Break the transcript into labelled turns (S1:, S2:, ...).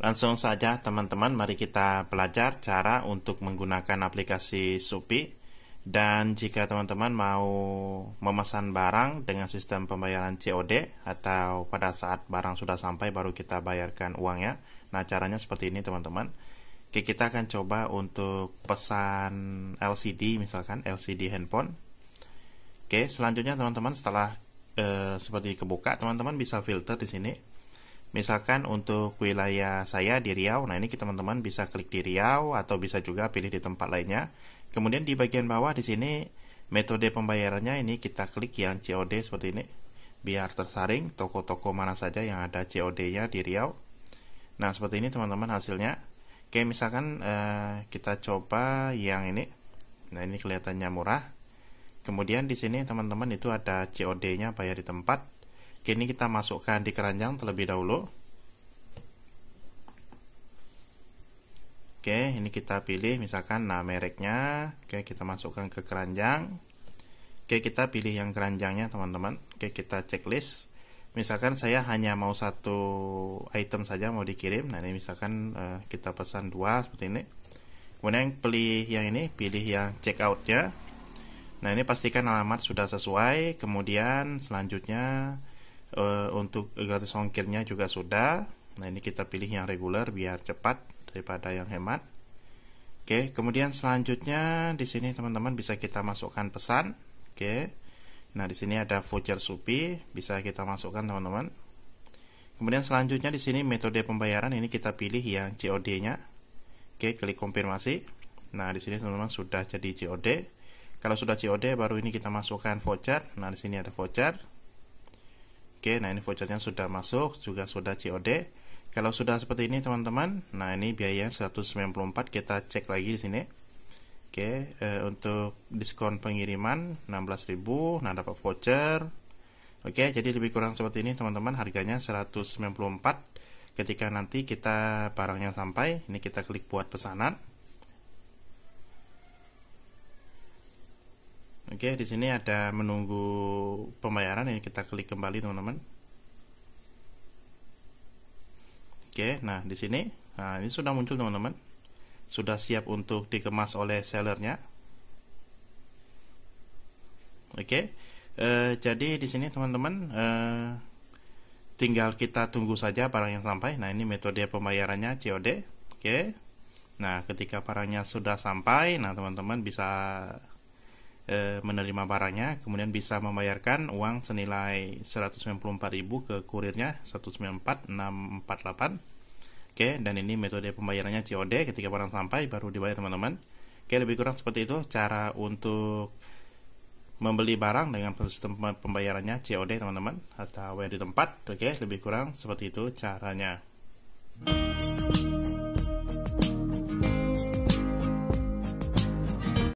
S1: Langsung saja teman-teman mari kita belajar cara untuk menggunakan aplikasi Supi. dan jika teman-teman mau memesan barang dengan sistem pembayaran COD atau pada saat barang sudah sampai baru kita bayarkan uangnya. Nah, caranya seperti ini teman-teman. Oke, kita akan coba untuk pesan LCD misalkan LCD handphone. Oke, selanjutnya teman-teman setelah eh, seperti kebuka, teman-teman bisa filter di sini. Misalkan untuk wilayah saya di Riau, nah ini teman-teman bisa klik di Riau atau bisa juga pilih di tempat lainnya. Kemudian di bagian bawah di sini metode pembayarannya ini kita klik yang COD seperti ini biar tersaring toko-toko mana saja yang ada COD-nya di Riau. Nah, seperti ini teman-teman hasilnya. Oke, misalkan eh, kita coba yang ini. Nah, ini kelihatannya murah. Kemudian di sini teman-teman itu ada COD-nya bayar di tempat. Kini kita masukkan di keranjang terlebih dahulu. Oke, ini kita pilih misalkan nah mereknya. Oke, kita masukkan ke keranjang. Oke, kita pilih yang keranjangnya, teman-teman. Oke, kita checklist. Misalkan saya hanya mau satu item saja mau dikirim. Nah, ini misalkan uh, kita pesan dua seperti ini. Kemudian pilih yang ini, pilih yang checkout ya. Nah, ini pastikan alamat sudah sesuai. Kemudian selanjutnya uh, untuk gratis ongkirnya juga sudah nah ini kita pilih yang reguler biar cepat daripada yang hemat oke kemudian selanjutnya di sini teman-teman bisa kita masukkan pesan oke nah di sini ada voucher supi bisa kita masukkan teman-teman kemudian selanjutnya di sini metode pembayaran ini kita pilih yang COD nya oke klik konfirmasi nah di sini teman-teman sudah jadi COD kalau sudah COD baru ini kita masukkan voucher nah di sini ada voucher Oke, nah ini vouchernya sudah masuk, juga sudah COD. Kalau sudah seperti ini teman-teman, nah ini biaya 194 kita cek lagi di sini. Oke, e, eh, untuk diskon pengiriman 16.000, nah dapat voucher. Oke, jadi lebih kurang seperti ini teman-teman, harganya 194. Ketika nanti kita barangnya sampai, ini kita klik buat pesanan. Oke, di sini ada menunggu pembayaran ini kita klik kembali teman-teman. Oke, nah di sini, nah ini sudah muncul teman-teman, sudah siap untuk dikemas oleh sellernya. Oke, e, jadi di sini teman-teman, e, tinggal kita tunggu saja barang yang sampai. Nah ini metode pembayarannya COD. Oke, nah ketika barangnya sudah sampai, nah teman-teman bisa e, menerima barangnya kemudian bisa membayarkan uang senilai 194.000 ke kurirnya 194.648 oke dan ini metode pembayarannya COD ketika barang sampai baru dibayar teman-teman oke lebih kurang seperti itu cara untuk membeli barang dengan sistem pembayarannya COD teman-teman atau yang di tempat oke lebih kurang seperti itu caranya Thank you.